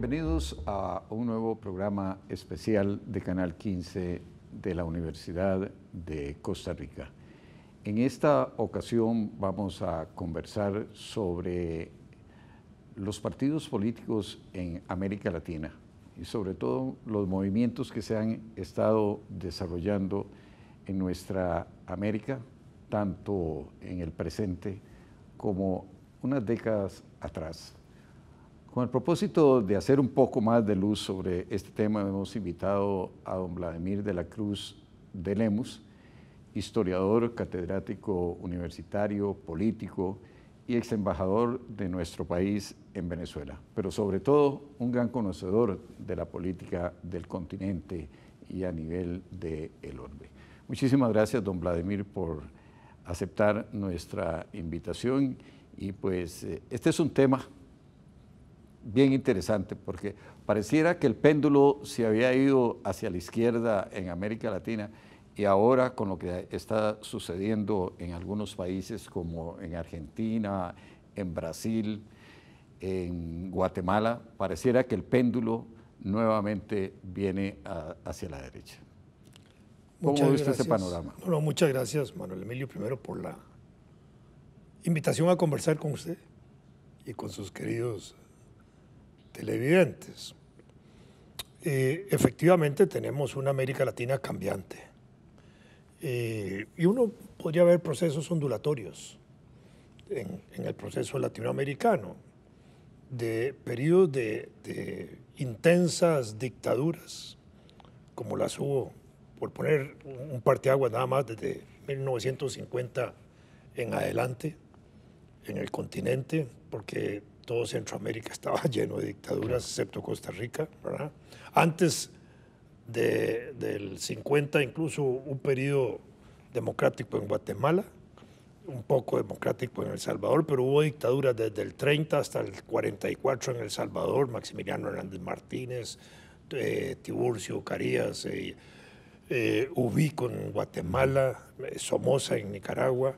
Bienvenidos a un nuevo programa especial de Canal 15 de la Universidad de Costa Rica. En esta ocasión vamos a conversar sobre los partidos políticos en América Latina y sobre todo los movimientos que se han estado desarrollando en nuestra América, tanto en el presente como unas décadas atrás. Con el propósito de hacer un poco más de luz sobre este tema, hemos invitado a don Vladimir de la Cruz de Lemus, historiador, catedrático universitario, político y ex embajador de nuestro país en Venezuela, pero sobre todo un gran conocedor de la política del continente y a nivel del el orbe. Muchísimas gracias, don Vladimir, por aceptar nuestra invitación y pues eh, este es un tema bien interesante porque pareciera que el péndulo se había ido hacia la izquierda en América Latina y ahora con lo que está sucediendo en algunos países como en Argentina, en Brasil, en Guatemala, pareciera que el péndulo nuevamente viene hacia la derecha. panorama? muchas gracias, Manuel Emilio, primero por la invitación a conversar con usted y con sus queridos televidentes. Eh, efectivamente tenemos una América Latina cambiante. Eh, y uno podría ver procesos ondulatorios en, el proceso latinoamericano, de periodos de, de, intensas dictaduras, como las hubo, por poner un parteaguas nada más desde 1950 en adelante en el continente, porque todo Centroamérica estaba lleno de dictaduras, excepto Costa Rica. Antes del 50, incluso un periodo democrático en Guatemala, un poco democrático en El Salvador, pero hubo dictaduras desde el 30 hasta el 44 en El Salvador, Maximiliano Hernández Martínez, eh, Tiburcio Carías, eh, eh, Ubico en Guatemala, Somoza en Nicaragua.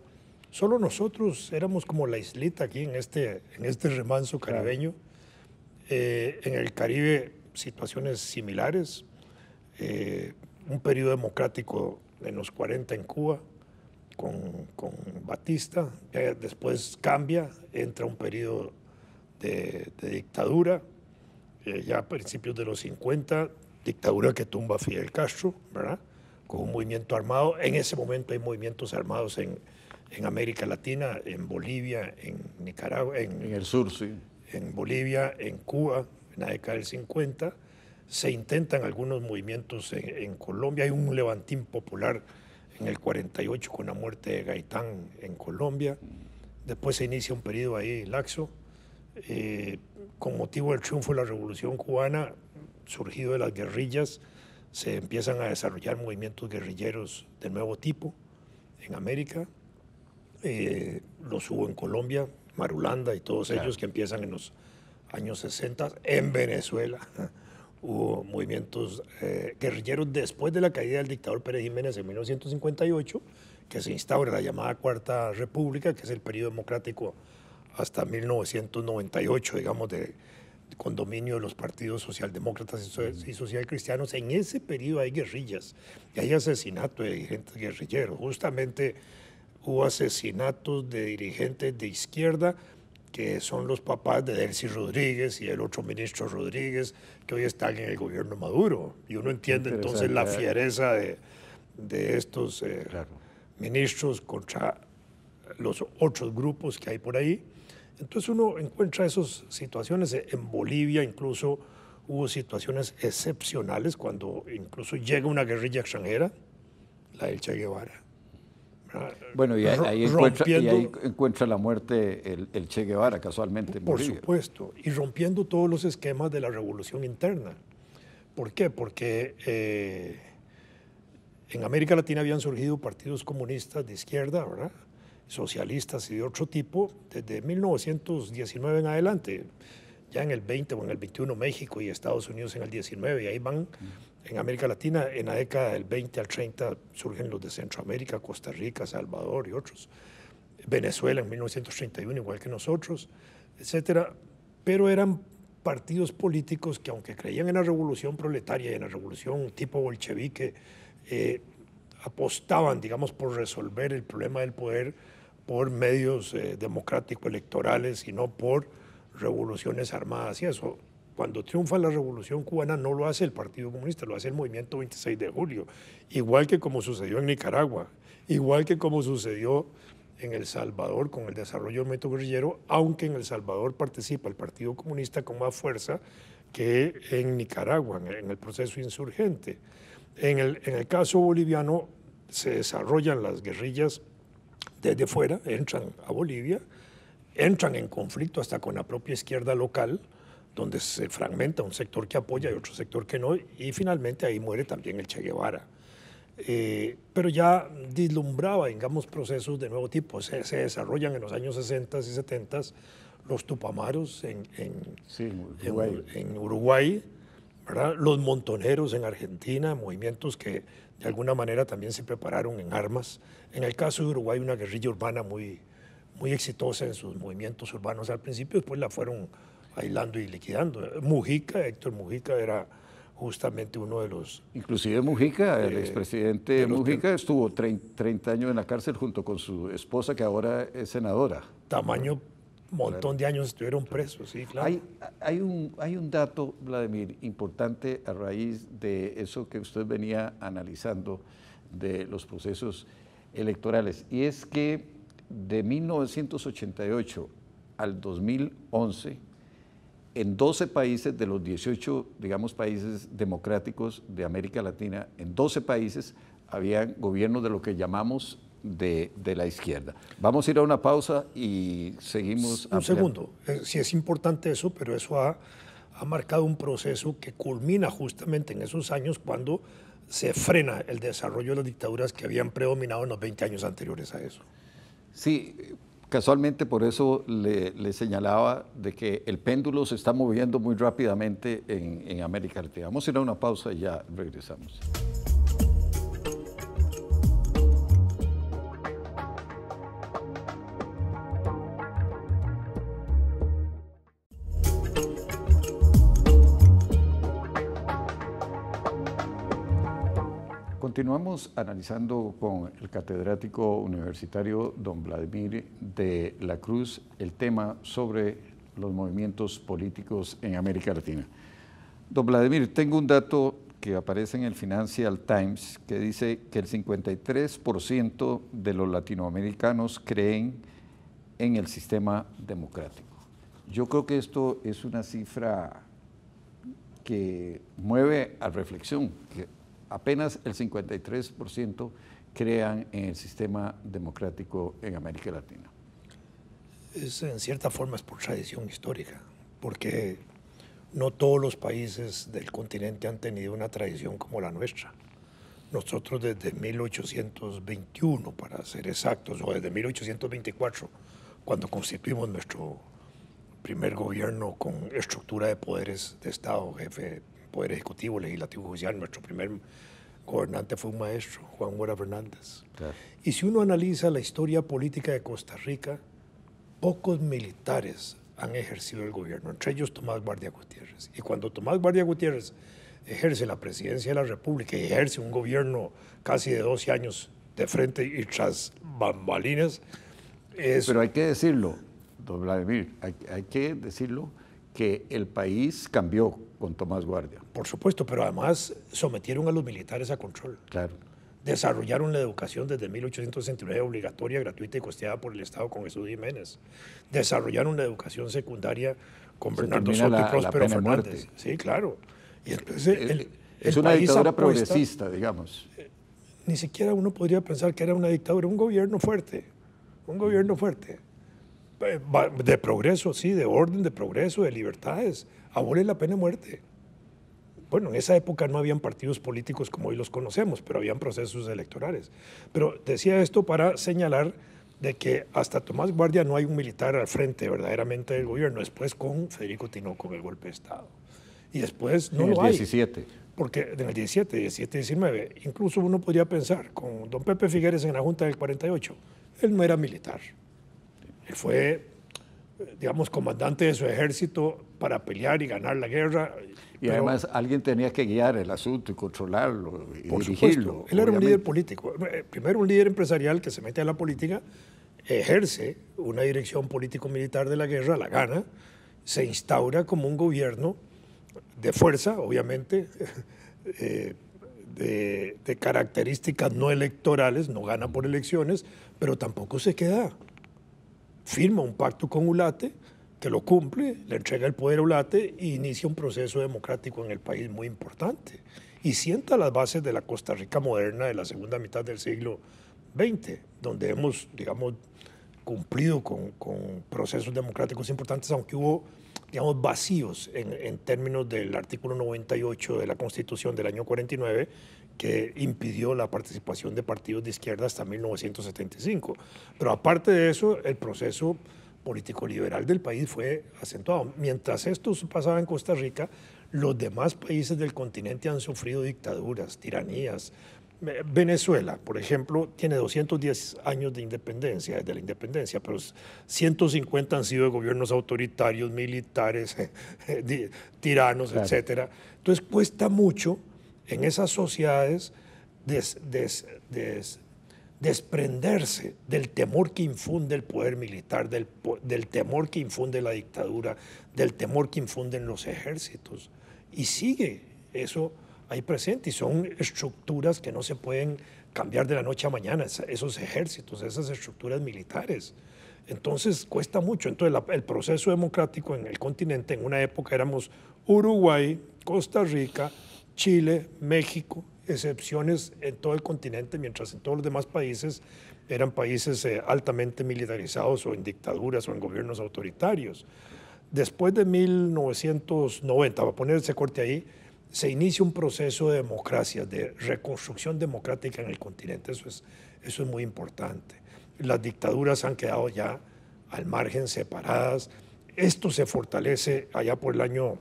Solo nosotros éramos como la islita aquí en este, en este remanso caribeño. Eh, en el Caribe, situaciones similares. Eh, un periodo democrático en los 40 en Cuba con, Batista. después cambia, entra un periodo de, dictadura. Eh, ya a principios de los 50, dictadura que tumba Fidel Castro, ¿verdad? Con un movimiento armado. En ese momento hay movimientos armados en en América Latina, en Bolivia, en Nicaragua, en, el sur, sí. En Bolivia, en Cuba, en la década del 50. Se intentan algunos movimientos en, Colombia. Hay un levantín popular en el 48 con la muerte de Gaitán en Colombia. Después se inicia un periodo ahí laxo. Eh, con motivo del triunfo de la Revolución cubana, surgido de las guerrillas, se empiezan a desarrollar movimientos guerrilleros de nuevo tipo en América. Eh, los hubo en Colombia, Marulanda y todos ellos que empiezan en los años 60, en Venezuela hubo movimientos eh, guerrilleros después de la caída del dictador Pérez Jiménez en 1958, que se instaura la llamada Cuarta República, que es el periodo democrático hasta 1998, digamos, de, con dominio de los partidos socialdemócratas y socialcristianos. En ese periodo hay guerrillas y hay asesinato de dirigentes guerrilleros. Justamente hubo asesinatos de dirigentes de izquierda que son los papás de Delcy Rodríguez y el otro ministro Rodríguez, que hoy están en el gobierno Maduro. Y uno entiende entonces la ¿eh? fiereza de, estos eh, ministros contra los otros grupos que hay por ahí. Entonces uno encuentra esas situaciones. En Bolivia incluso hubo situaciones excepcionales cuando incluso llega una guerrilla extranjera, la del Che Guevara. Bueno, y ahí, encuentra, la muerte el, Che Guevara, casualmente. por supuesto, y rompiendo todos los esquemas de la revolución interna. ¿Por qué? Porque eh, en América Latina habían surgido partidos comunistas de izquierda, ¿verdad? socialistas y de otro tipo desde 1919 en adelante. Ya en el 20 o en el 21 México y Estados Unidos en el 19, y ahí van mm en América Latina, en la década del 20 al 30 surgen los de Centroamérica, Costa Rica, Salvador y otros. Venezuela en 1931, igual que nosotros, etcétera. Pero eran partidos políticos que, aunque creían en la revolución proletaria y en la revolución tipo bolchevique, eh, apostaban, digamos, por resolver el problema del poder por medios eh, democráticos electorales y no por revoluciones armadas. Y eso cuando triunfa la revolución cubana no lo hace el Partido Comunista, lo hace el movimiento 26 de julio, igual que como sucedió en Nicaragua, igual que como sucedió en El Salvador con el desarrollo del método guerrillero, aunque en El Salvador participa el Partido Comunista con más fuerza que en Nicaragua, en el proceso insurgente. En el, en el caso boliviano se desarrollan las guerrillas desde fuera, entran a Bolivia, entran en conflicto hasta con la propia izquierda local, donde se fragmenta un sector que apoya y otro sector que no, y finalmente ahí muere también el Che Guevara. Eh, pero ya dislumbraba digamos, procesos de nuevo tipo. Se, desarrollan en los años 60 y 70 los tupamaros en, en, Uruguay. en, Uruguay, ¿verdad? los montoneros en Argentina, movimientos que de alguna manera también se prepararon en armas. En el caso de Uruguay, una guerrilla urbana muy, muy exitosa en sus movimientos urbanos al principio, después la fueron bailando y liquidando. Mujica, Héctor Mujica era justamente uno de los... Inclusive Mujica, el eh, expresidente Mujica estuvo 30, años en la cárcel junto con su esposa que ahora es senadora. Tamaño, montón de años estuvieron presos, sí, claro. Hay, hay, un, hay un dato, Vladimir, importante a raíz de eso que usted venía analizando de los procesos electorales, y es que de 1988 al 2011, en 12 países de los 18, digamos, países democráticos de América Latina, en 12 países había gobiernos de lo que llamamos de, la izquierda. Vamos a ir a una pausa y seguimos. Un segundo, eh, si es importante eso, pero eso ha, ha marcado un proceso que culmina justamente en esos años cuando se frena el desarrollo de las dictaduras que habían predominado en los 20 años anteriores a eso. Sí, Casualmente por eso le, señalaba de que el péndulo se está moviendo muy rápidamente en, en América Latina. Vamos a ir a una pausa y ya regresamos. continuamos analizando con el catedrático universitario don Vladimir de la Cruz el tema sobre los movimientos políticos en América Latina. Don Vladimir, tengo un dato que aparece en el Financial Times que dice que el 53% de los latinoamericanos creen en el sistema democrático. Yo creo que esto es una cifra que mueve a reflexión, apenas el 53% crean en el sistema democrático en América Latina. Es, en cierta forma es por tradición histórica, porque no todos los países del continente han tenido una tradición como la nuestra. Nosotros desde 1821, para ser exactos, o desde 1824, cuando constituimos nuestro primer gobierno con estructura de poderes de Estado, jefe Poder Ejecutivo, Legislativo, Judicial. Nuestro primer gobernante fue un maestro, Juan Huera Fernández. Y si uno analiza la historia política de Costa Rica, pocos militares han ejercido el gobierno, entre ellos Tomás Guardia Gutiérrez. Y cuando Tomás Guardia Gutiérrez ejerce la presidencia de la República y ejerce un gobierno casi de 12 años de frente y tras bambalinas, es... Pero hay que decirlo, don Vladimir, hay, hay que decirlo que el país cambió con Tomás Guardia. Por supuesto, pero además sometieron a los militares a control. Claro. Desarrollaron la educación desde 1869 obligatoria, gratuita y costeada por el Estado con Jesús Jiménez. Desarrollaron la educación secundaria con Bernardo Soto y Próspero Fernández. Sí, claro. es, una dictadura progresista, digamos. Eh, ni siquiera uno podría pensar que era una dictadura, un gobierno fuerte, un gobierno fuerte. Eh, de progreso, sí, de orden, de progreso, de libertades, abole ah, la pena de muerte. Bueno, en esa época no habían partidos políticos como hoy los conocemos, pero habían procesos electorales. Pero decía esto para señalar de que hasta Tomás Guardia no hay un militar al frente verdaderamente del gobierno, después con Federico Tinoco, el golpe de Estado. Y después no en el 17. Porque en el 17, 17, 19, incluso uno podría pensar, con don Pepe Figueres en la Junta del 48, él no era militar. Él fue digamos, comandante de su ejército para pelear y ganar la guerra. Y además alguien tenía que guiar el asunto y controlarlo y por dirigirlo. Supuesto. Él era un líder político. Eh, primero un líder empresarial que se mete a la política, ejerce una dirección político-militar de la guerra, la gana, se instaura como un gobierno de fuerza, obviamente, eh, de características no electorales, no gana por elecciones, pero tampoco se queda firma un pacto con Ulate, que lo cumple, le entrega el poder a Ulate e inicia un proceso democrático en el país muy importante y sienta las bases de la Costa Rica moderna de la segunda mitad del siglo XX, donde hemos, digamos, cumplido con, con procesos democráticos importantes, aunque hubo, digamos, vacíos en, en, términos del artículo 98 de la Constitución del año 49, que impidió la participación de partidos de izquierda hasta 1975. Pero aparte de eso, el proceso político-liberal del país fue acentuado. Mientras esto pasaba en Costa Rica, los demás países del continente han sufrido dictaduras, tiranías. Eh, Venezuela, por ejemplo, tiene 210 años de independencia, desde la independencia, pero 150 han sido de gobiernos autoritarios, militares, tiranos, etcétera etc. Entonces cuesta mucho en esas sociedades des, desprenderse del temor que infunde el poder militar, del, del, temor que infunde la dictadura, del temor que infunden los ejércitos. Y sigue eso ahí presente y son estructuras que no se pueden cambiar de la noche a mañana, esos ejércitos, esas estructuras militares. Entonces cuesta mucho. Entonces el proceso democrático en el continente, en una época éramos Uruguay, Costa Rica, Chile, México, excepciones en todo el continente, mientras en todos los demás países eran países eh, altamente militarizados o en dictaduras o en gobiernos autoritarios. Después de 1990, para poner ese corte ahí, se inicia un proceso de democracia, de reconstrucción democrática en el continente. Eso es, eso es muy importante. Las dictaduras han quedado ya al margen, separadas. Esto se fortalece allá por el año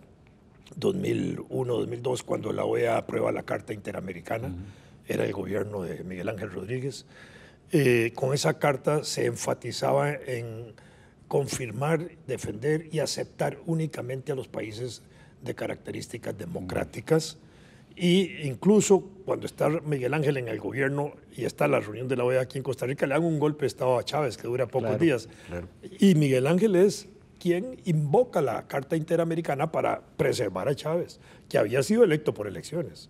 2001-2002, cuando la OEA aprueba la Carta Interamericana, era el gobierno de Miguel Ángel Rodríguez, eh, con esa carta se enfatizaba en confirmar, defender y aceptar únicamente a los países de características democráticas. Y incluso cuando está Miguel Ángel en el gobierno y está la reunión de la OEA aquí en Costa Rica, le dan un golpe de Estado a Chávez que dura pocos días. Y Miguel Ángel es quien invoca la Carta Interamericana para preservar a Chávez, que había sido electo por elecciones.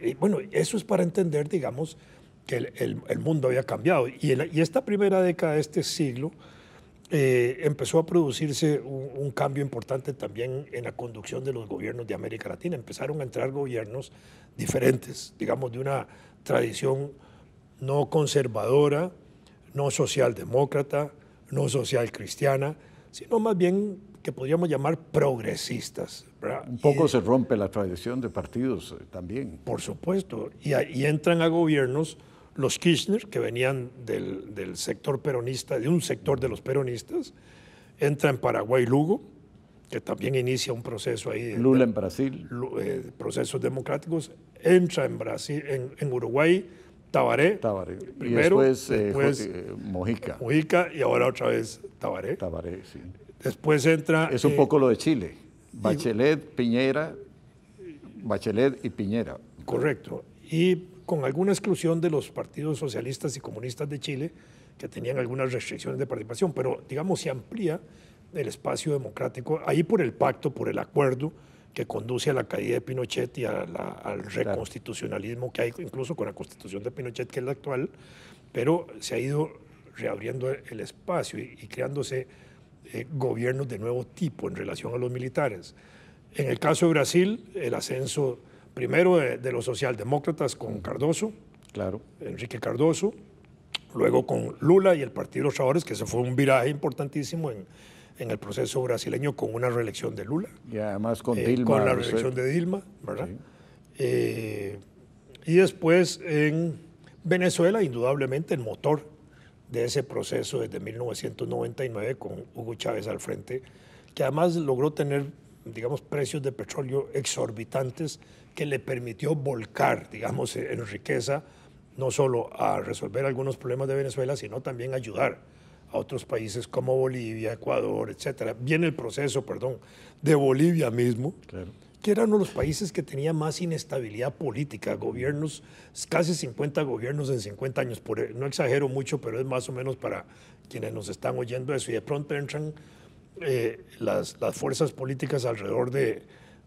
Y bueno, eso es para entender, digamos, que el, mundo había cambiado. Y, esta primera década de este siglo eh, empezó a producirse un, un, cambio importante también en la conducción de los gobiernos de América Latina. Empezaron a entrar gobiernos diferentes, digamos, de una tradición no conservadora, no socialdemócrata, no social cristiana, sino más bien que podríamos llamar progresistas. Un poco se rompe la tradición de partidos eh, también. Por supuesto, y, y entran a gobiernos los Kirchner, que venían del, del, sector peronista, de un sector de los peronistas, entra en Paraguay Lugo, que también inicia un proceso ahí. Lula en Brasil. Eh, procesos democráticos, entra en, Brasil, en Uruguay, Tabaré. Primero, y después, eh, eh, Mojica. Mojica y ahora otra vez Tabaré. Tabaré, sí. Después entra... Es un eh, poco lo de Chile. Bachelet, Piñera, Bachelet y Piñera. Correcto. Y con alguna exclusión de los partidos socialistas y comunistas de Chile, que tenían algunas restricciones de participación, pero digamos se amplía el espacio democrático, ahí por el pacto, por el acuerdo, que conduce a la caída de Pinochet y al reconstitucionalismo que hay, incluso con la constitución de Pinochet, que es la actual, pero se ha ido reabriendo el espacio y, creándose eh, gobiernos de nuevo tipo en relación a los militares. En el caso de Brasil, el ascenso primero de, los socialdemócratas con Cardoso, claro. Enrique Cardoso, luego con Lula y el Partido de los Trabajadores, que se fue un viraje importantísimo en, en el proceso brasileño con una reelección de Lula. Y además con eh, Dilma. con la pues, reelección de Dilma, ¿verdad? Eh, y después en Venezuela, indudablemente, el motor de ese proceso desde 1999 con Hugo Chávez al frente, que además logró tener, digamos, precios de petróleo exorbitantes que le permitió volcar, digamos, en riqueza no solo a resolver algunos problemas de Venezuela, sino también ayudar otros países como Bolivia, Ecuador, etcétera. Viene el proceso, perdón, de Bolivia mismo, que eran uno de los países que tenía más inestabilidad política, gobiernos, casi 50 gobiernos en 50 años. no exagero mucho, pero es más o menos para quienes nos están oyendo eso. Y de pronto entran eh, las, fuerzas políticas alrededor de,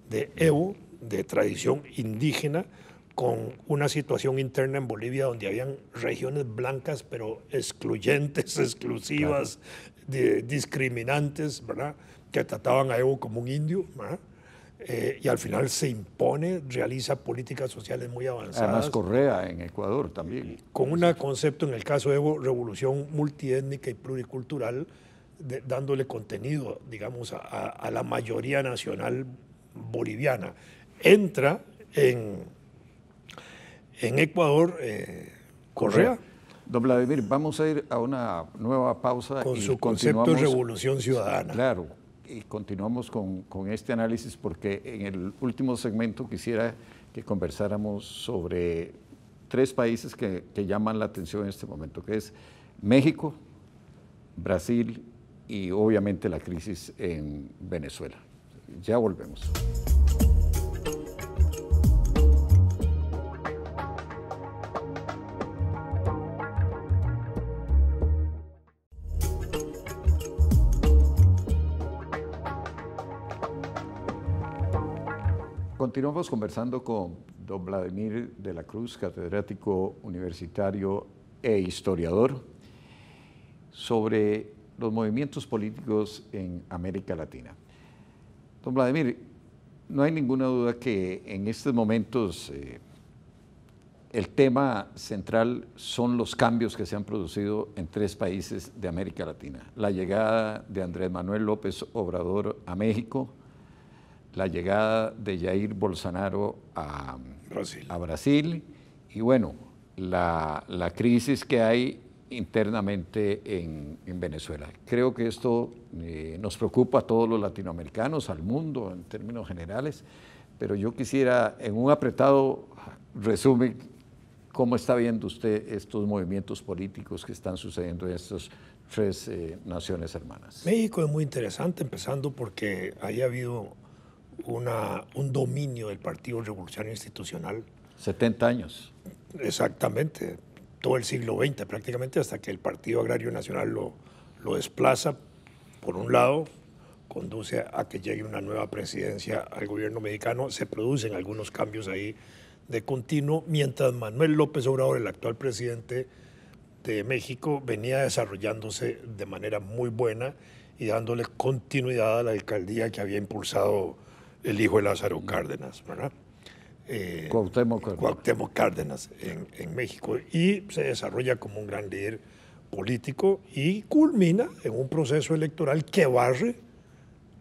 de Evo, de tradición indígena, con una situación interna en Bolivia donde habían regiones blancas, pero excluyentes, exclusivas, discriminantes, ¿verdad? que trataban a Evo como un indio. ¿verdad? Eh, y al final se impone, realiza políticas sociales muy avanzadas. Además, Correa en Ecuador también. Con un concepto, en el caso de Evo, revolución multiétnica y pluricultural, dándole contenido, digamos, a, a, la mayoría nacional boliviana. Entra en en Ecuador, eh, Correa. Don Vladimir, vamos a ir a una nueva pausa. Con su concepto de revolución ciudadana. Claro, y continuamos con, este análisis porque en el último segmento quisiera que conversáramos sobre tres países que, que llaman la atención en este momento, que es México, Brasil y obviamente la crisis en Venezuela. Ya volvemos. Continuamos conversando con don Vladimir de la Cruz, catedrático universitario e historiador, sobre los movimientos políticos en América Latina. Don Vladimir, no hay ninguna duda que en estos momentos eh, el tema central son los cambios que se han producido en tres países de América Latina. La llegada de Andrés Manuel López Obrador a México, la llegada de Jair Bolsonaro a Brasil, y bueno, la, crisis que hay internamente en, Venezuela. Creo que esto eh, nos preocupa a todos los latinoamericanos, al mundo en términos generales, pero yo quisiera, en un apretado resumen, ¿cómo está viendo usted estos movimientos políticos que están sucediendo en estas tres eh, naciones hermanas? México es muy interesante, empezando porque haya habido una, un dominio del Partido Revolucionario Institucional. 70 años. Exactamente, todo el siglo XX prácticamente, hasta que el Partido Agrario Nacional lo, lo desplaza, por un lado, conduce a que llegue una nueva presidencia al gobierno mexicano, se producen algunos cambios ahí de continuo, mientras Manuel López Obrador, el actual presidente de México, venía desarrollándose de manera muy buena y dándole continuidad a la alcaldía que había impulsado el hijo de Lázaro Cárdenas, ¿verdad? Eh, Cuauhtémoc Cárdenas. Cuauhtémoc Cárdenas en, México y se desarrolla como un gran líder político y culmina en un proceso electoral que barre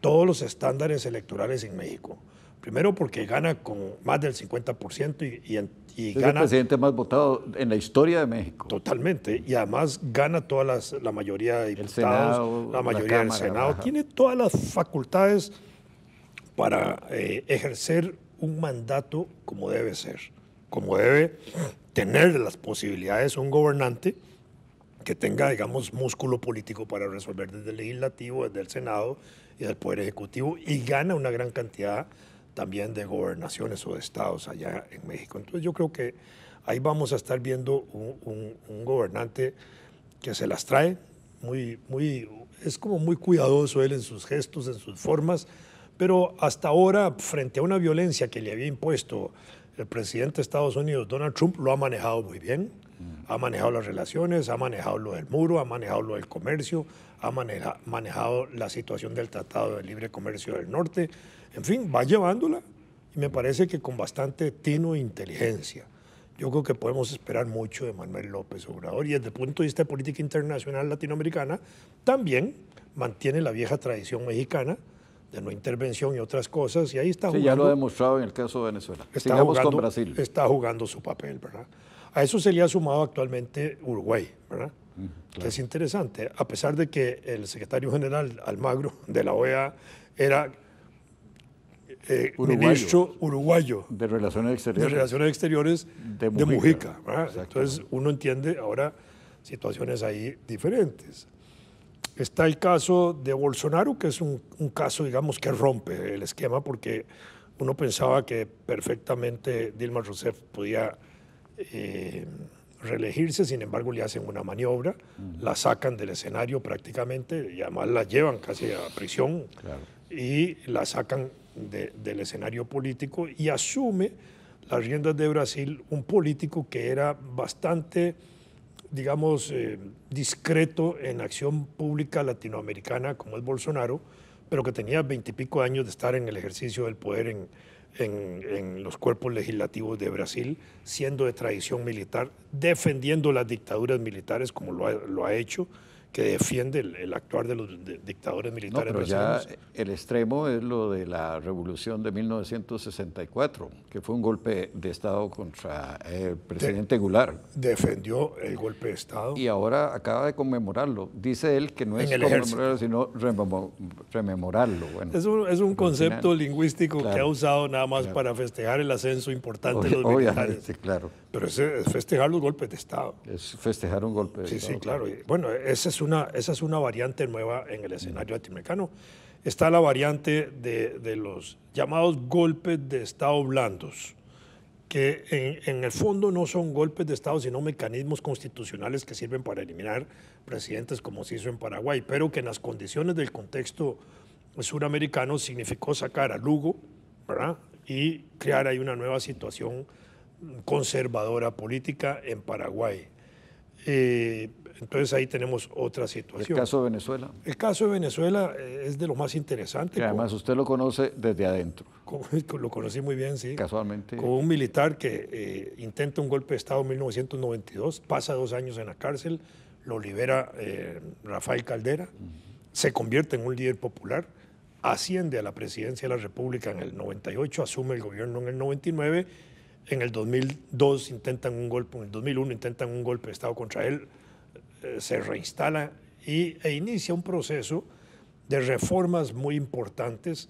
todos los estándares electorales en México. Primero porque gana con más del 50% y, gana... Es el presidente más votado en la historia de México. Totalmente. Y además gana todas la mayoría de diputados, Senado, la mayoría del Senado. Tiene todas las facultades para eh, ejercer un mandato como debe ser, como debe tener las posibilidades un gobernante que tenga, digamos, músculo político para resolver desde el legislativo, desde el Senado y del Poder Ejecutivo y gana una gran cantidad también de gobernaciones o de estados allá en México. Entonces yo creo que ahí vamos a estar viendo un, un gobernante que se las trae, muy, muy, es como muy cuidadoso él en sus gestos, en sus formas, pero hasta ahora, frente a una violencia que le había impuesto el presidente de Estados Unidos, Donald Trump, lo ha manejado muy bien. Ha manejado las relaciones, ha manejado lo del muro, ha manejado lo del comercio, ha manejado la situación del Tratado de Libre Comercio del Norte. En fin, va llevándola y me parece que con bastante tino e inteligencia. Yo creo que podemos esperar mucho de Manuel López Obrador y desde el punto de vista de política internacional latinoamericana también mantiene la vieja tradición mexicana de no intervención y otras cosas, y ahí está jugando. Sí, ya lo ha demostrado en el caso de Venezuela. Está jugando, con Brasil. Está jugando su papel, ¿verdad? A eso se le ha sumado actualmente Uruguay, ¿verdad? Que mm, es interesante, a pesar de que el secretario general Almagro de la OEA era eh, ministro uruguayo de Relaciones Exteriores de, Mujica. De Mujica Entonces uno entiende ahora situaciones ahí diferentes. Está el caso de Bolsonaro, que es un, caso, digamos, que rompe el esquema porque uno pensaba que perfectamente Dilma Rousseff podía eh, reelegirse, sin embargo le hacen una maniobra, mm. la sacan del escenario prácticamente y además la llevan casi a prisión y la sacan del escenario político y asume las riendas de Brasil un político que era bastante digamos, eh, discreto en acción pública latinoamericana como es Bolsonaro, pero que tenía veintipico años de estar en el ejercicio del poder en, los cuerpos legislativos de Brasil, siendo de tradición militar, defendiendo las dictaduras militares como lo ha, lo ha hecho, que defiende el, actuar de los dictadores militares. No, pero ya el extremo es lo de la revolución de 1964, que fue un golpe de Estado contra el presidente Goulart. Defendió el golpe de Estado. Y ahora acaba de conmemorarlo. Dice él que no es conmemorarlo, sino rememorarlo. es un, es un concepto lingüístico que ha usado nada más para festejar el ascenso importante de los militares. claro. Pero es, festejar los golpes de Estado. Es festejar un golpe de Estado. Sí, sí, claro. Bueno, ese es una, esa es una variante nueva en el escenario latinoamericano. Está la variante de, los llamados golpes de Estado blandos, que en, el fondo no son golpes de Estado, sino mecanismos constitucionales que sirven para eliminar presidentes como se hizo en Paraguay, pero que en las condiciones del contexto suramericano significó sacar a Lugo y crear ahí una nueva situación conservadora política en Paraguay. Eh, entonces ahí tenemos otra situación. ¿El caso de Venezuela? El caso de Venezuela eh, es de lo más interesante. Y además usted lo conoce desde adentro. lo conocí muy bien, sí. Casualmente. Con un militar que eh, intenta un golpe de Estado en 1992, pasa dos años en la cárcel, lo libera eh, Rafael Caldera, se convierte en un líder popular, asciende a la presidencia de la República en el 98, asume el gobierno en el 99. En el 2002 intentan un golpe, en el 2001 intentan un golpe de Estado contra él, eh, se reinstala y, e inicia un proceso de reformas muy importantes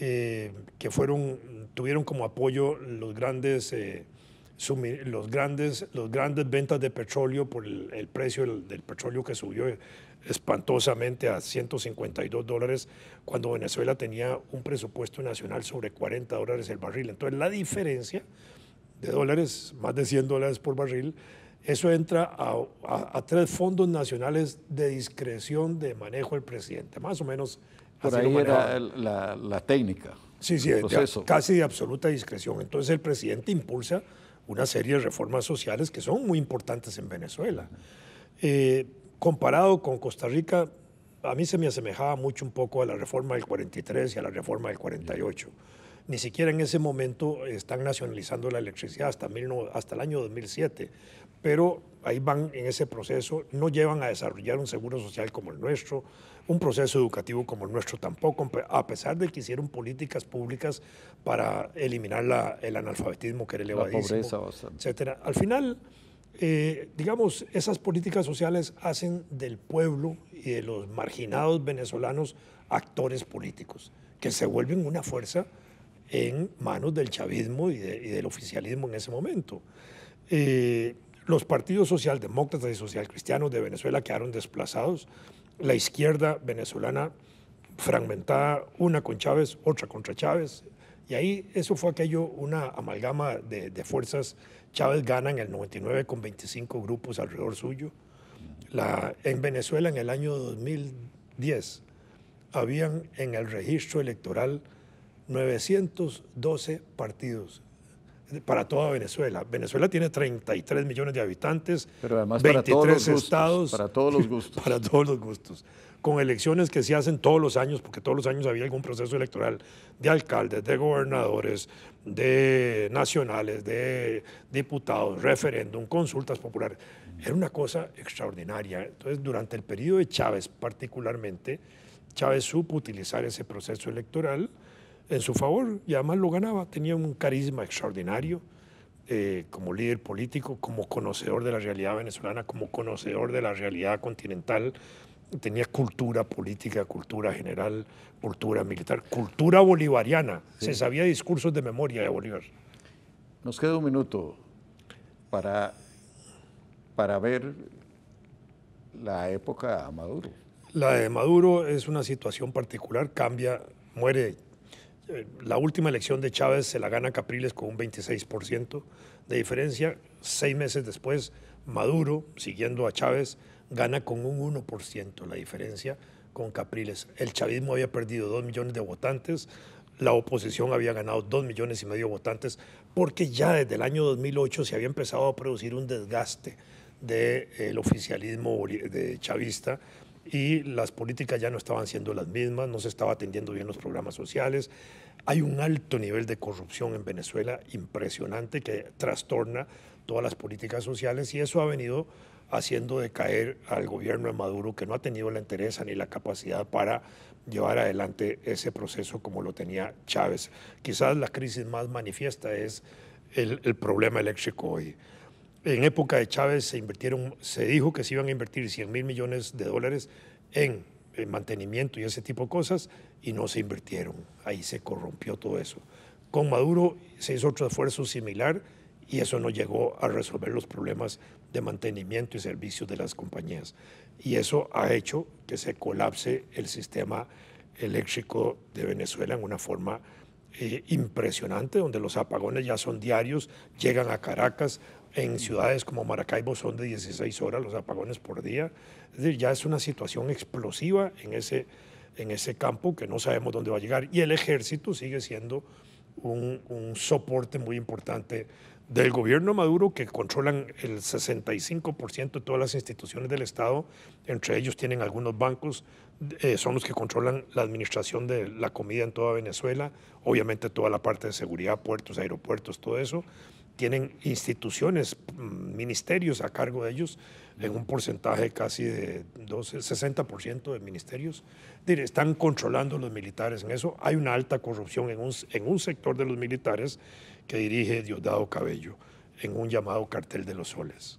eh, que fueron, tuvieron como apoyo los grandes, eh, los grandes, los grandes ventas de petróleo por el, precio del, del, petróleo que subió espantosamente a 152 dólares cuando Venezuela tenía un presupuesto nacional sobre 40 dólares el barril. Entonces la diferencia de dólares, más de 100 dólares por barril, eso entra a, tres fondos nacionales de discreción de manejo del presidente, más o menos. Por ahí era la, técnica. Sí, sí, casi de absoluta discreción. Entonces el presidente impulsa una serie de reformas sociales que son muy importantes en Venezuela. Eh, comparado con Costa Rica, a mí se me asemejaba mucho un poco a la reforma del 43 y a la reforma del 48 ni siquiera en ese momento están nacionalizando la electricidad hasta, hasta el año 2007 pero ahí van en ese proceso, no llevan a desarrollar un seguro social como el nuestro, un proceso educativo como el nuestro tampoco, a pesar de que hicieron políticas públicas para eliminar el analfabetismo que era elevadísimo, la pobreza, etcétera. Al final, eh, digamos, esas políticas sociales hacen del pueblo y de los marginados venezolanos actores políticos, que se vuelven una fuerza en manos del chavismo y, del oficialismo en ese momento. Eh, los partidos socialdemócratas y socialcristianos de Venezuela quedaron desplazados. La izquierda venezolana fragmentada, una con Chávez, otra contra Chávez. Y ahí eso fue aquello, una amalgama de, fuerzas. Chávez gana en el 99 con 25 grupos alrededor suyo. La, en Venezuela en el año 2010 habían en el registro electoral 912 partidos para toda Venezuela. Venezuela tiene 33 millones de habitantes, además 23 para todos estados. para todos los gustos. Para todos los gustos. Con elecciones que se hacen todos los años, porque todos los años había algún proceso electoral de alcaldes, de gobernadores, de nacionales, de diputados, referéndum, consultas populares. Era una cosa extraordinaria. Entonces, durante el periodo de Chávez particularmente, Chávez supo utilizar ese proceso electoral en su favor y además lo ganaba. Tenía un carisma extraordinario eh, como líder político, como conocedor de la realidad venezolana, como conocedor de la realidad continental. Tenía cultura política, cultura general, cultura militar, cultura bolivariana. Se sabía discursos de memoria de Bolívar. Nos queda un minuto para, para ver la época a Maduro. La de Maduro es una situación particular, cambia, muere la última elección de Chávez se la gana Capriles con un 26% de diferencia. Seis meses después, Maduro, siguiendo a Chávez, gana con un 1% la diferencia con Capriles. El chavismo había perdido dos millones de votantes, la oposición había ganado dos millones y medio de votantes, porque ya desde el año 2008 se había empezado a producir un desgaste del eh, oficialismo chavista y las políticas ya no estaban siendo las mismas, no se estaba atendiendo bien los programas sociales. Hay un alto nivel de corrupción en Venezuela impresionante que trastorna todas las políticas sociales y eso ha venido haciendo decaer al gobierno de Maduro que no ha tenido la interés ni la capacidad para llevar adelante ese proceso como lo tenía Chávez. Quizás la crisis más manifiesta es el, el problema eléctrico hoy en época de Chávez se invirtieron, se dijo que se iban a invertir 100 mil millones de dólares en, mantenimiento y ese tipo de cosas y no se invirtieron. Ahí se corrompió todo eso. Con Maduro se hizo otro esfuerzo similar y eso no llegó a resolver los problemas de mantenimiento y servicios de las compañías. Y eso ha hecho que se colapse el sistema eléctrico de Venezuela en una forma eh, impresionante, donde los apagones ya son diarios, llegan a Caracas, en ciudades como Maracaibo son de 16 horas los apagones por día. ya es una situación explosiva en ese, en ese campo que no sabemos dónde va a llegar. Y el ejército sigue siendo un, soporte muy importante del gobierno Maduro, que controlan el 65% de todas las instituciones del Estado, entre ellos tienen algunos bancos, eh, son los que controlan la administración de la comida en toda Venezuela, obviamente toda la parte de seguridad, puertos, aeropuertos, todo eso tienen instituciones, mm, ministerios a cargo de ellos, en un porcentaje casi de 60% de ministerios. Están controlando los militares en eso. Hay una alta corrupción en un, sector de los militares que dirige Diosdado Cabello, en un llamado cartel de los soles.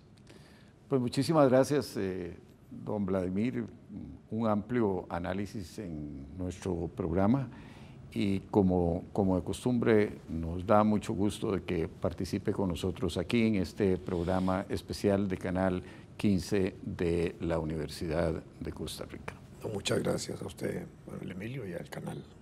Pues muchísimas gracias, eh, don Vladimir. Un amplio análisis en nuestro programa y como, como de costumbre nos da mucho gusto de que participe con nosotros aquí en este programa especial de Canal 15 de la Universidad de Costa Rica. Muchas gracias a usted, Emilio, y al canal.